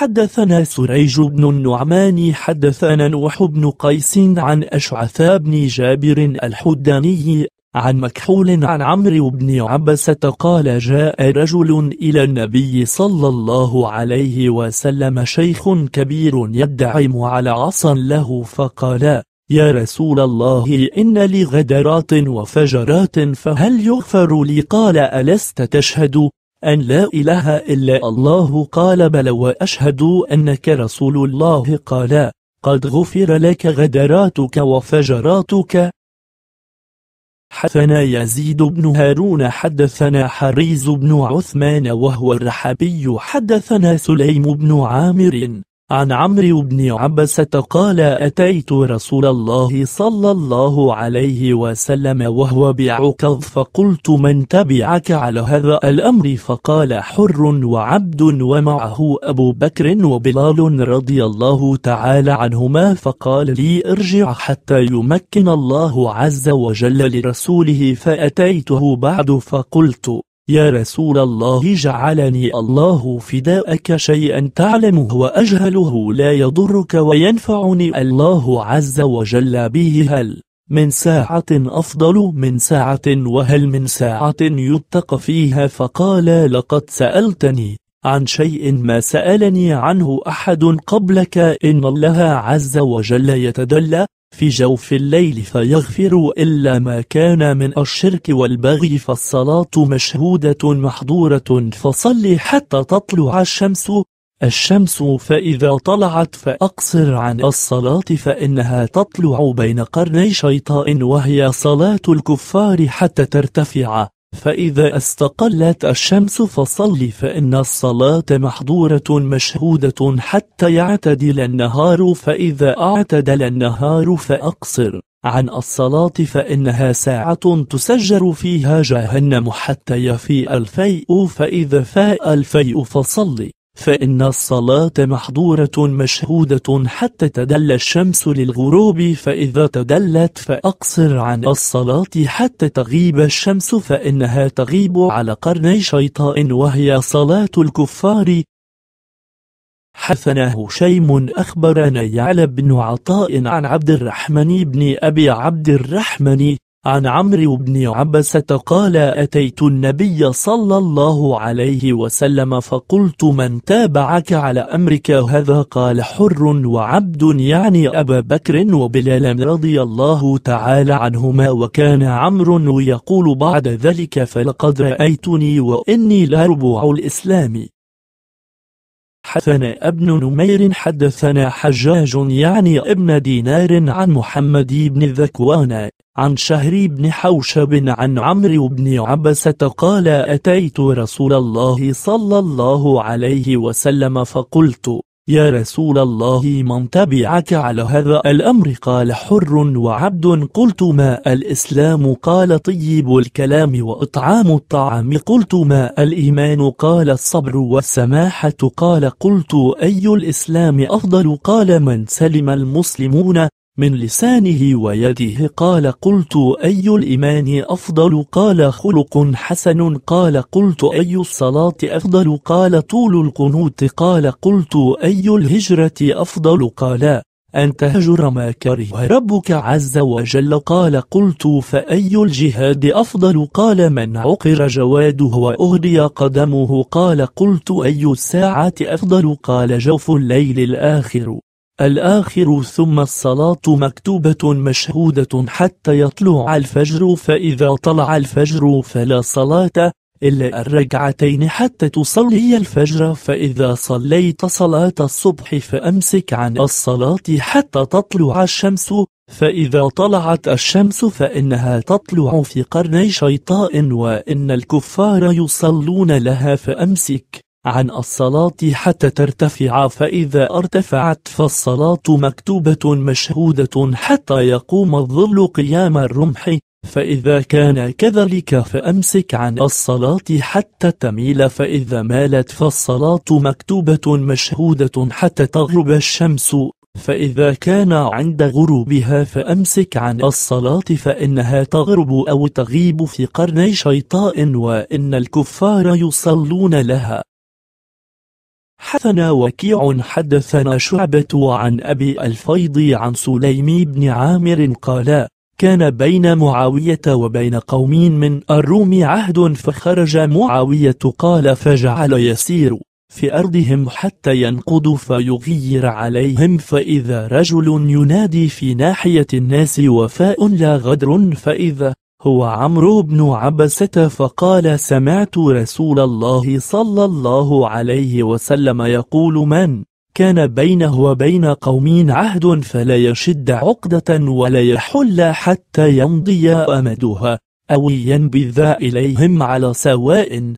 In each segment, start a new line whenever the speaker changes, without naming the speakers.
حدثنا سريج بن النعمان حدثنا نوح بن قيس عن أشعث بن جابر الحداني عن مكحول عن عمرو بن عبسة قال جاء رجل إلى النبي صلى الله عليه وسلم شيخ كبير يدعم على عصا له فقال يا رسول الله إن لي غدرات وفجرات فهل يغفر لي قال ألست تشهد أن لا إله إلا الله قال بل وأشهد أنك رسول الله قال قد غفر لك غدراتك وفجراتك حدثنا يزيد بن هارون حدثنا حريز بن عثمان وهو الرحبي حدثنا سليم بن عامر عن عمرو بن عبسة قال أتيت رسول الله صلى الله عليه وسلم وهو بعكظ فقلت من تبعك على هذا الأمر فقال حر وعبد ومعه أبو بكر وبلال رضي الله تعالى عنهما فقال لي ارجع حتى يمكن الله عز وجل لرسوله فأتيته بعد فقلت يا رسول الله جعلني الله فداءك شيئا تعلمه وأجهله لا يضرك وينفعني الله عز وجل به هل من ساعة أفضل من ساعة وهل من ساعة يتقى فيها فقال لقد سألتني عن شيء ما سألني عنه أحد قبلك إن الله عز وجل يتدلى في جوف الليل فيغفر إلا ما كان من الشرك والبغي فالصلاة مشهودة محضورة فصل حتى تطلع الشمس الشمس فإذا طلعت فأقصر عن الصلاة فإنها تطلع بين قرني شيطان وهي صلاة الكفار حتى ترتفع فإذا استقلت الشمس فصل فإن الصلاة محظورة مشهودة حتى يعتدل النهار فإذا اعتدل النهار فأقصر عن الصلاة فإنها ساعة تسجر فيها جهنم حتى يفيء الفيء فإذا فاء الفيء فصلي فإن الصلاة محظورة مشهودة حتى تدل الشمس للغروب فإذا تدلت فأقصر عن الصلاة حتى تغيب الشمس فإنها تغيب على قرني شيطان وهي صلاة الكفار حثنا هشيم أخبرنا يعلى بن عطاء عن عبد الرحمن بن أبي عبد الرحمن عن عمرو بن عبسة قال أتيت النبي صلى الله عليه وسلم فقلت من تابعك على أمرك هذا قال حر وعبد يعني أبا بكر وبلال رضي الله تعالى عنهما وكان عمرو يقول بعد ذلك فلقد رأيتني وإني لربع الإسلام حدثنا ابن نمير حدثنا حجاج يعني ابن دينار عن محمد بن ذكوان عن شهر بن حوشب عن عمرو بن عبسة قال أتيت رسول الله صلى الله عليه وسلم فقلت يا رسول الله من تبعك على هذا الأمر قال حر وعبد قلت ما الإسلام قال طيب الكلام وإطعام الطعام قلت ما الإيمان قال الصبر والسماحة قال قلت أي الإسلام أفضل قال من سلم المسلمون من لسانه ويده قال قلت أي الإيمان أفضل قال خلق حسن قال قلت أي الصلاة أفضل قال طول القنوت قال قلت أي الهجرة أفضل قال أن تهجر ما كره ربك عز وجل قال قلت فأي الجهاد أفضل قال من عقر جواده وأهدي قدمه قال قلت أي الساعة أفضل قال جوف الليل الآخر الآخر ثم الصلاة مكتوبة مشهودة حتى يطلع الفجر فإذا طلع الفجر فلا صلاة إلا الركعتين حتى تصلي الفجر فإذا صليت صلاة الصبح فأمسك عن الصلاة حتى تطلع الشمس فإذا طلعت الشمس فإنها تطلع في قرني شيطان وإن الكفار يصلون لها فأمسك عن الصلاة حتى ترتفع فإذا ارتفعت فالصلاة مكتوبة مشهودة حتى يقوم الظل قيام الرمح فإذا كان كذلك فأمسك عن الصلاة حتى تميل فإذا مالت فالصلاة مكتوبة مشهودة حتى تغرب الشمس فإذا كان عند غروبها فأمسك عن الصلاة فإنها تغرب أو تغيب في قرن شيطاء وإن الكفار يصلون لها حدثنا وكيع حدثنا شعبة عن أبي الفيض عن سليم بن عامر قال كان بين معاوية وبين قوم من الروم عهد فخرج معاوية قال فجعل يسير في أرضهم حتى ينقض فيغير عليهم فإذا رجل ينادي في ناحية الناس وفاء لا غدر فإذا هو عمرو بن عبسة فقال سمعت رسول الله صلى الله عليه وسلم يقول من كان بينه وبين قوم عهد فلا يشد عقدة ولا يحل حتى يمضي أمدها أو ينبذ إليهم على سواء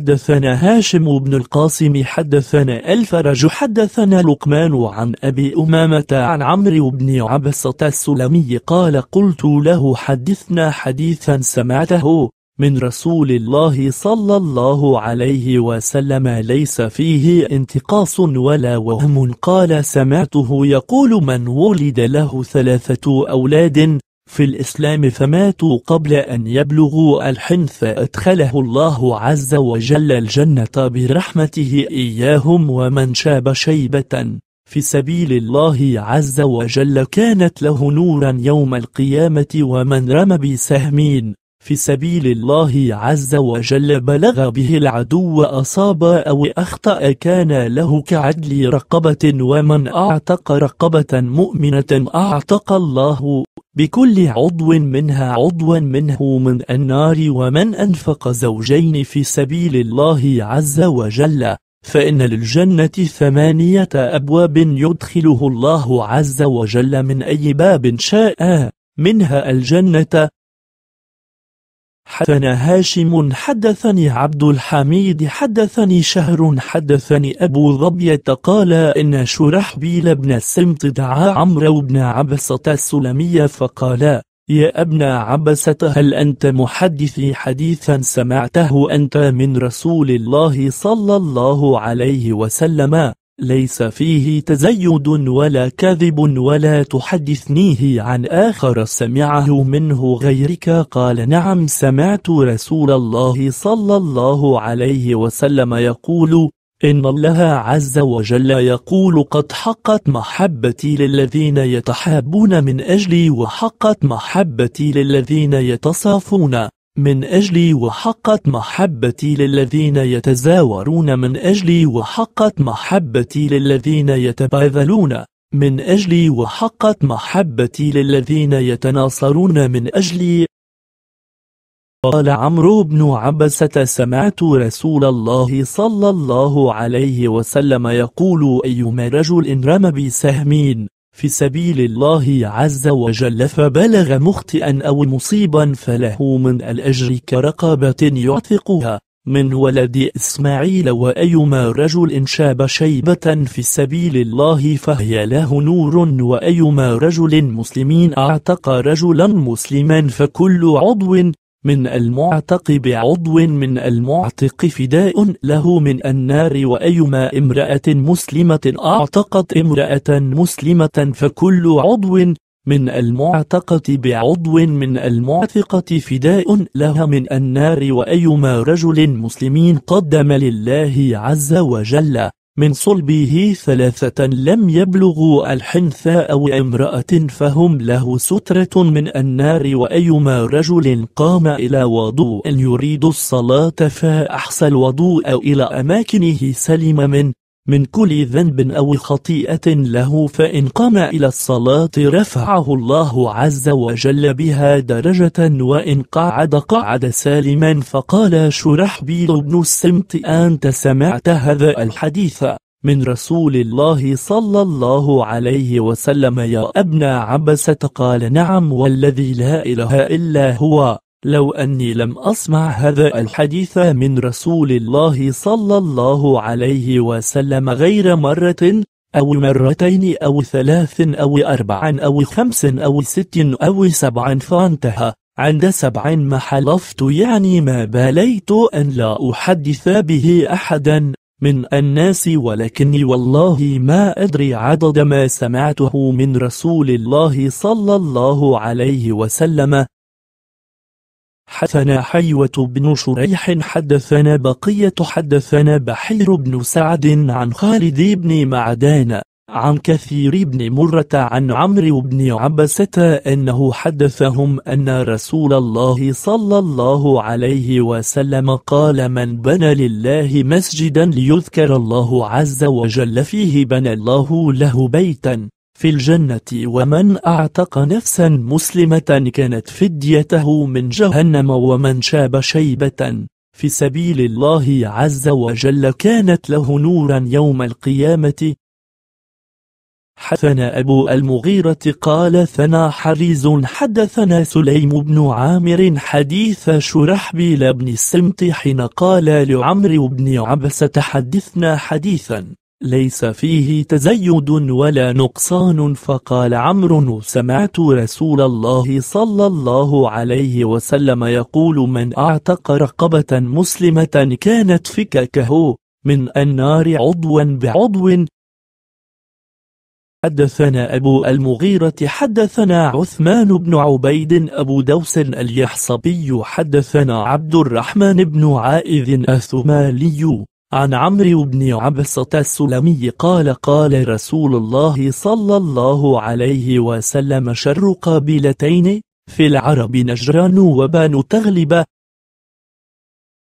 حدثنا هاشم بن القاسم حدثنا الفرج حدثنا لقمان عن أبي أمامة عن عمرو بن عبسة السلمي قال قلت له حدثنا حديثا سمعته من رسول الله صلى الله عليه وسلم ليس فيه انتقاص ولا وهم قال سمعته يقول من ولد له ثلاثة أولاد في الإسلام فماتوا قبل أن يبلغوا الحنث أدخله الله عز وجل الجنة برحمته إياهم ومن شاب شيبة في سبيل الله عز وجل كانت له نورا يوم القيامة ومن رمى بسهمين في سبيل الله عز وجل بلغ به العدو أصاب أو أخطأ كان له كعدل رقبة ومن أعتق رقبة مؤمنة أعتق الله بكل عضو منها عضوا منه من النار ومن أنفق زوجين في سبيل الله عز وجل فإن للجنة ثمانية أبواب يدخله الله عز وجل من أي باب شاء منها الجنة حدثنا هاشم حدثني عبد الحميد حدثني شهر حدثني أبو ظبية قال إن شرحبيل بن السمت دعا عمرو بن عبسة السلمية فقال يا ابن عبسة هل أنت محدثي حديثا سمعته أنت من رسول الله صلى الله عليه وسلم ليس فيه تزيد ولا كذب ولا تحدثنيه عن آخر سمعه منه غيرك قال نعم سمعت رسول الله صلى الله عليه وسلم يقول إن الله عز وجل يقول قد حقت محبتي للذين يتحابون من أجلي وحقت محبتي للذين يتصافون من أجلي وحقت محبتي للذين يتزاورون من أجلي وحقت محبتي للذين يتباذلون من أجلي وحقت محبتي للذين يتناصرون من أجلي قال عمرو بن عبسة سمعت رسول الله صلى الله عليه وسلم يقول أيما رجل رمى بسهمين في سبيل الله عز وجل فبلغ مخطئا أو مصيبا فله من الأجر كرقبة يعتقها من ولد إسماعيل وأيما رجل شاب شيبة في سبيل الله فهي له نور وأيما رجل مسلمين أعتق رجلا مسلما فكل عضو من المعتق بعضو من المعتق فداء له من النار وأيما امرأة مسلمة أعتقت امرأة مسلمة فكل عضو من المعتقة بعضو من المعتقة فداء لها من النار وأيما رجل مسلمين قدم لله عز وجل من صلبه ثلاثة لم يبلغوا الحنثاء أو امرأة فهم له سترة من النار وأيما رجل قام إلى وضوء يريد الصلاة فأحصى الوضوء إلى أماكنه سلم من من كل ذنب أو خطيئة له فإن قام إلى الصلاة رفعه الله عز وجل بها درجة وإن قعد قعد سالما فقال شرحبيل بن السمت أنت سمعت هذا الحديث من رسول الله صلى الله عليه وسلم يا أبنى عبسة قال نعم والذي لا إله إلا هو لو أني لم أسمع هذا الحديث من رسول الله صلى الله عليه وسلم غير مرة أو مرتين أو ثلاث أو أربع أو خمس أو ست أو سبع فانتهى عند سبع ما حلفت يعني ما باليت أن لا أحدث به أحدا من الناس ولكني والله ما أدري عدد ما سمعته من رسول الله صلى الله عليه وسلم حدثنا حيوة بن شريح حدثنا بقية حدثنا بحير بن سعد عن خالد بن معدان عن كثير بن مرة عن عمرو بن عبسة أنه حدثهم أن رسول الله صلى الله عليه وسلم قال من بنى لله مسجدا ليذكر الله عز وجل فيه بنى الله له بيتا في الجنة ومن أعتق نفسا مسلمة كانت فديته من جهنم ومن شاب شيبة في سبيل الله عز وجل كانت له نورا يوم القيامة حدثنا أبو المغيرة قال ثنا حريز حدثنا سليم بن عامر حديث شرحبيل بن السمت حين قال لعمر بن عبس تحدثنا حديثا ليس فيه تزيد ولا نقصان فقال عمرو سمعت رسول الله صلى الله عليه وسلم يقول من اعتق رقبة مسلمة كانت فككه من النار عضوا بعضو حدثنا أبو المغيرة حدثنا عثمان بن عبيد أبو دوس اليحصبي حدثنا عبد الرحمن بن عائذ الثمالي عن عمرو بن عبسة السلمي قال قال رسول الله صلى الله عليه وسلم شر قبيلتين في العرب نجران وبان تغلب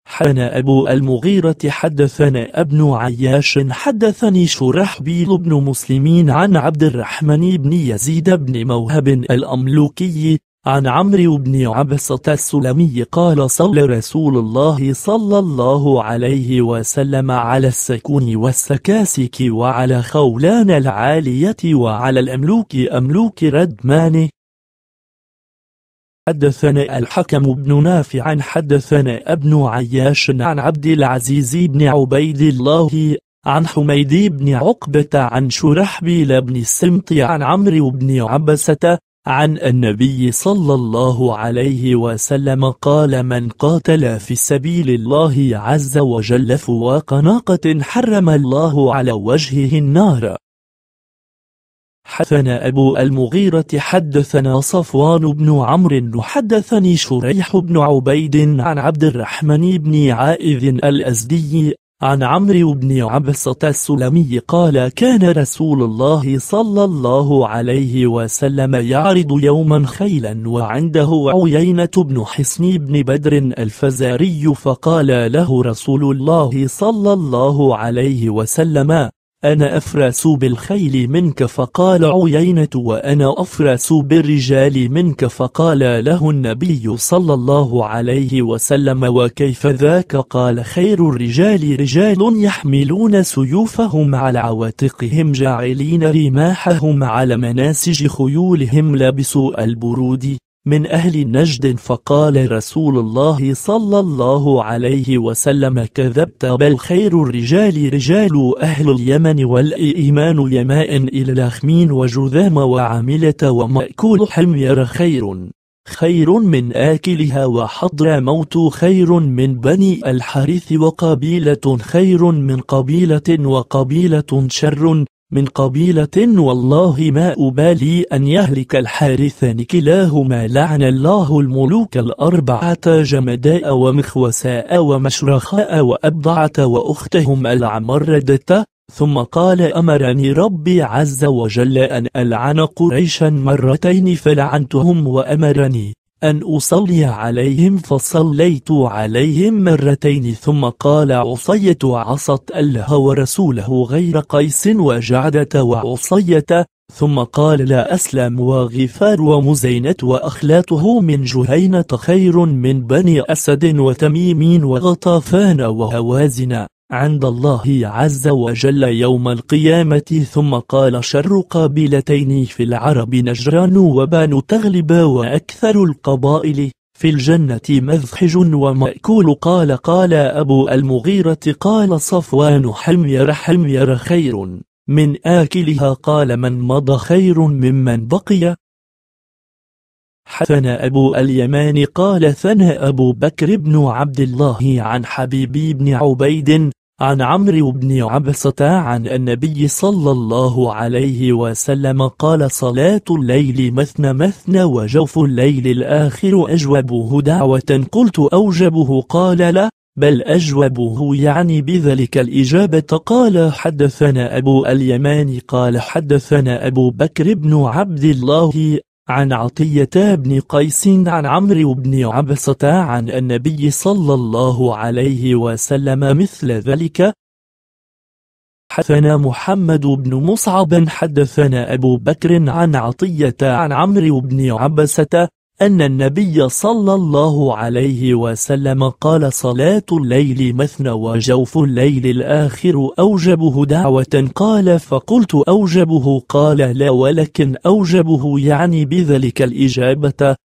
حنا أبو المغيرة حدثنا ابن عياش حدثني شرحبيل بن مسلمين عن عبد الرحمن بن يزيد بن موهب الأملوكي عن عمرو بن عبسة السلمي قال صلى رسول الله صلى الله عليه وسلم على السكون والسكاسك وعلى خولان العالية وعلى الأملوك أملوك ردمان حدثنا الحكم بن نافع حدثنا ابن عياش عن عبد العزيز بن عبيد الله عن حميد بن عقبة عن شرحبيل بن السمط عن عمرو بن عبسة عن النبي صلى الله عليه وسلم قال من قاتل في سبيل الله عز وجل فواق ناقة حرم الله على وجهه النار حدثنا أبو المغيرة حدثنا صفوان بن عمرو حدثني شريح بن عبيد عن عبد الرحمن بن عائذ الأزدي عن عمرو بن عبسة السلمي قال كان رسول الله صلى الله عليه وسلم يعرض يوما خيلا وعنده عيينة بن حصن بن بدر الفزاري فقال له رسول الله صلى الله عليه وسلم أنا أفرس بالخيل منك فقال عيينة وأنا أفرس بالرجال منك فقال له النبي صلى الله عليه وسلم وكيف ذاك قال خير الرجال رجال يحملون سيوفهم على عواتقهم جاعلين رماحهم على مناسج خيولهم لبسوا البرود من أهل نجد فقال رسول الله صلى الله عليه وسلم كذبت بل خير الرجال رجال أهل اليمن والإيمان يماء إلى لخمين وجذام وعملة ومأكول حمير خير خير من آكلها وحضر موت خير من بني الحارث وقبيلة خير من قبيلة وقبيلة شر من قبيلة والله ما أبالي أن يهلك الحارثان كلاهما لعن الله الملوك الأربعة جمداء ومخوساء ومشرخاء وأبضعة وأختهم العمردة ثم قال أمرني ربي عز وجل أن ألعن قريشا مرتين فلعنتهم وأمرني أن أصلي عليهم فصليت عليهم مرتين ثم قال عصية عصت الله ورسوله غير قيس وجعدة وعصية ثم قال لا أسلم وغفار ومزينة وأخلاته من جهينة خير من بني أسد وتميم وغطافان وهوازن عند الله عز وجل يوم القيامة ثم قال شر قابلتين في العرب نجران وبان تغلب وأكثر القبائل في الجنة مذحج ومأكول قال قال أبو المغيرة قال صفوان حمير حمير خير من آكلها قال من مضى خير ممن بقي حدثنا أبو اليمان قال ثنى أبو بكر بن عبد الله عن حبيبي بن عبيد عن عمرو بن عبسة عن النبي صلى الله عليه وسلم قال صلاة الليل مثنى مثنى وجوف الليل الآخر أجوبه دعوة قلت أوجبه قال لا بل أجوبه يعني بذلك الإجابة قال حدثنا أبو اليمان قال حدثنا أبو بكر بن عبد الله عن عطية بن قيس عن عمرو بن عبسة عن النبي صلى الله عليه وسلم مثل ذلك حدثنا محمد بن مصعب حدثنا أبو بكر عن عطية عن عمرو بن عبسة أن النبي صلى الله عليه وسلم قال صلاة الليل مثنى وجوف الليل الآخر أوجبه دعوة قال فقلت أوجبه قال لا ولكن أوجبه يعني بذلك الإجابة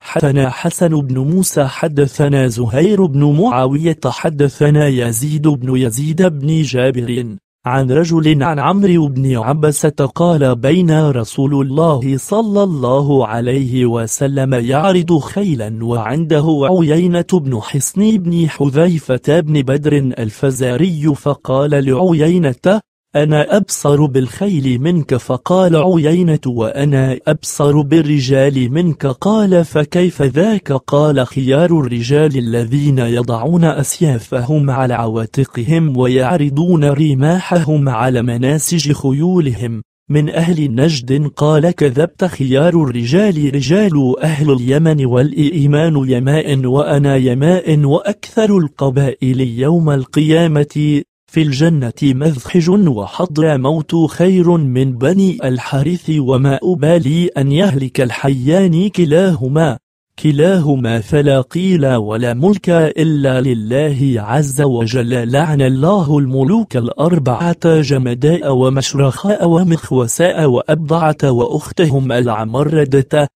حدثنا حسن بن موسى حدثنا زهير بن معاوية حدثنا يزيد بن يزيد بن جابر عن رجل عن عمرو بن عبسة قال بين رسول الله صلى الله عليه وسلم يعرض خيلا وعنده عيينة بن حصن بن حذيفة بن بدر الفزاري فقال لعيينة أنا أبصر بالخيل منك فقال عيينة وأنا أبصر بالرجال منك قال فكيف ذاك قال خيار الرجال الذين يضعون أسيافهم على عواتقهم ويعرضون رماحهم على مناسج خيولهم من أهل نجد قال كذبت خيار الرجال رجال أهل اليمن والإيمان يماء وأنا يماء وأكثر القبائل يوم القيامة في الجنة مذخج موت خير من بني الحارث وما أبالي أن يهلك الحيان كلاهما كلاهما فلا قيل ولا ملك إلا لله عز وجل لعن الله الملوك الأربعة جمداء ومشرخاء ومخوساء وأبضعة وأختهم العمردة